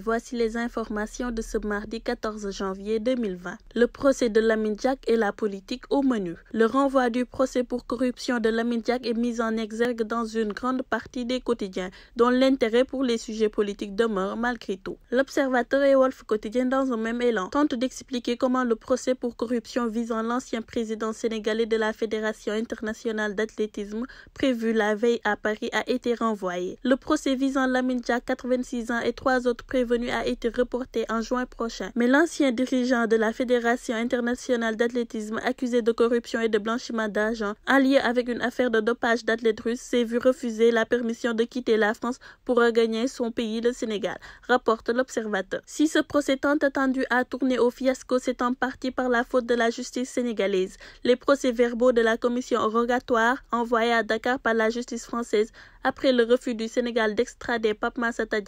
voici les informations de ce mardi 14 janvier 2020. Le procès de Lamine Jack et la politique au menu. Le renvoi du procès pour corruption de Lamine est mis en exergue dans une grande partie des quotidiens, dont l'intérêt pour les sujets politiques demeure malgré tout. L'Observateur et Wolf Quotidien, dans un même élan, tentent d'expliquer comment le procès pour corruption visant l'ancien président sénégalais de la Fédération internationale d'athlétisme, prévu la veille à Paris, a été renvoyé. Le procès visant Lamine Jack, 86 ans, et trois autres prévus venu a été reporté en juin prochain. Mais l'ancien dirigeant de la Fédération internationale d'athlétisme, accusé de corruption et de blanchiment d'argent, allié avec une affaire de dopage d'athlètes russes, s'est vu refuser la permission de quitter la France pour regagner son pays, le Sénégal, rapporte l'Observateur. Si ce procès tant attendu a tourné au fiasco, c'est en partie par la faute de la justice sénégalaise. Les procès-verbaux de la commission rogatoire envoyée à Dakar par la justice française après le refus du Sénégal d'extrader Pape Massata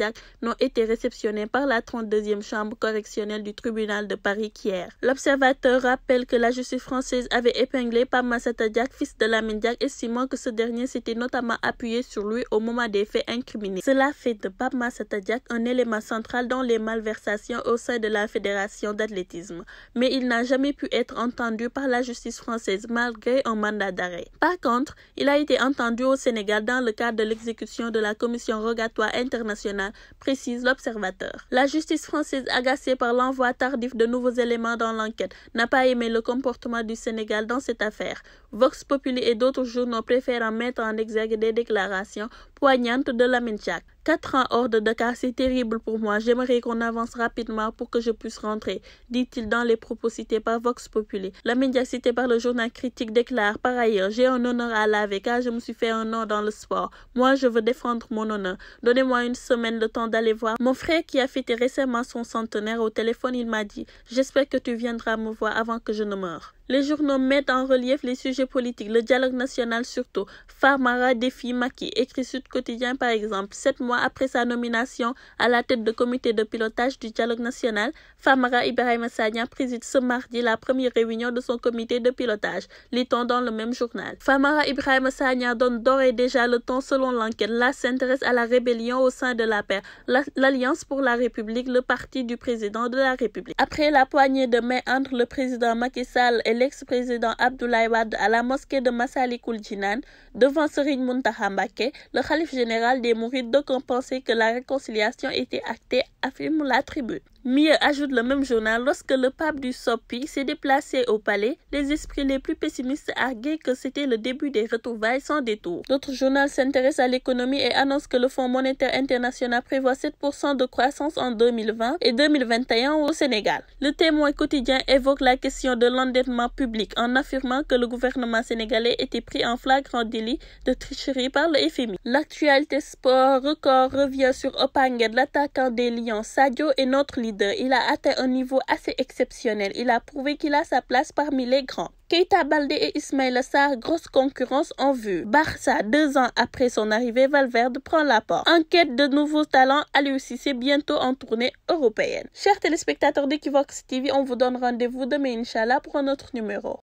n'ont été réceptionnés par la 32e chambre correctionnelle du tribunal de Paris hier. L'observateur rappelle que la justice française avait épinglé Pabma Diak, fils de la Diak, estimant que ce dernier s'était notamment appuyé sur lui au moment des faits incriminés. Cela fait de Pabma Diak un élément central dans les malversations au sein de la fédération d'athlétisme, mais il n'a jamais pu être entendu par la justice française malgré un mandat d'arrêt. Par contre, il a été entendu au Sénégal dans le cadre de l'exécution de la commission rogatoire internationale, précise l'observateur. La justice française, agacée par l'envoi tardif de nouveaux éléments dans l'enquête, n'a pas aimé le comportement du Sénégal dans cette affaire. Vox Populi et d'autres journaux préfèrent mettre en exergue des déclarations poignantes de la Quatre ans hors de Dakar, c'est terrible pour moi. J'aimerais qu'on avance rapidement pour que je puisse rentrer, dit-il dans les propos cités par Vox Populi. La média citée par le journal critique déclare Par ailleurs, j'ai un honneur à laver car je me suis fait un nom dans le sport. Moi, je veux défendre mon honneur. Donnez-moi une semaine de temps d'aller voir mon frère qui a fêté récemment son centenaire. Au téléphone, il m'a dit J'espère que tu viendras me voir avant que je ne meure. Les journaux mettent en relief les sujets politiques, le dialogue national surtout. Farmara défie Maki, écrit Sud Quotidien par exemple. Sept mois après sa nomination à la tête du comité de pilotage du dialogue national, Farmara Ibrahim Sagna préside ce mardi la première réunion de son comité de pilotage, lit dans le même journal. Famara Ibrahim Sagna donne d'ores et déjà le ton selon l'enquête. Là s'intéresse à la rébellion au sein de la paix, l'Alliance pour la République, le parti du président de la République. Après la poignée de main entre le président Macky Sall et l'ex-président Abdoulaye Wade à la mosquée de Masali Kuljinan devant Serine Muntahambake, le calife général des Mourides de compenser que la réconciliation était actée, affirme la tribu. Mieux ajoute le même journal, lorsque le pape du Sopi s'est déplacé au palais, les esprits les plus pessimistes arguaient que c'était le début des retrouvailles sans détour. D'autres journaux s'intéressent à l'économie et annoncent que le Fonds monétaire international prévoit 7% de croissance en 2020 et 2021 au Sénégal. Le témoin quotidien évoque la question de l'endettement public en affirmant que le gouvernement sénégalais était pris en flagrant délit de tricherie par le FMI. L'actualité sport record revient sur Opanged, l'attaquant des Lions, Sadio et notre leader il a atteint un niveau assez exceptionnel. Il a prouvé qu'il a sa place parmi les grands. Keita Balde et Ismail Sarr, grosse concurrence en vue. Barça, deux ans après son arrivée, Valverde prend la porte. En quête de nouveaux talents, aussi, c'est bientôt en tournée européenne. Chers téléspectateurs d'Equivox TV, on vous donne rendez-vous demain, Inshallah pour un autre numéro.